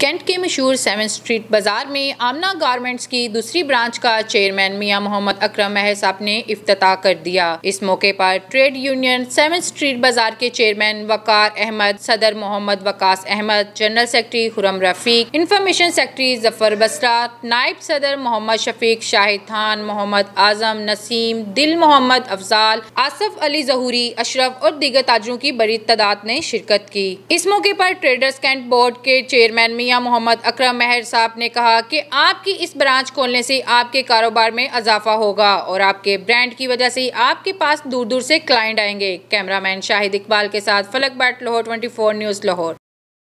cantt के मशहूर seven street बाज़ार में आमना गारमेंट्स की दूसरी ब्रांच का चेयरमैन मियां मोहम्मद अकरम महस ने अफ्ताह कर दिया इस मौके पर ट्रेड यूनियन सेवन स्ट्रीट बाज़ार के चेयरमैन वकार अहमद सदर Mohammad Waqas Ahmed general secretary Hurram Rafiq information secretary Zafar Basra नायब सदर मोहम्मद शफीक शाहिद खान मोहम्मद आजम नसीम दिल मोहम्मद अफजाल आसफ अली जहूरी अशरफ और दीगर ताजरों की बड़ी तादाद ने शिरकत की इस मौके पर ट्रेडर्स कैंट बोर्ड के चेयरमैन मियाँ मोहम्मद अकरम महर साहब ने कहा कि आपकी इस ब्रांच खोलने से आपके कारोबार में अजाफा होगा और आपके ब्रांड की वजह से आपके पास दूर दूर से क्लाइंट आएंगे कैमरामैन शाहिद इकबाल के साथ फलक बैट लाहौर 24 न्यूज़ लाहौर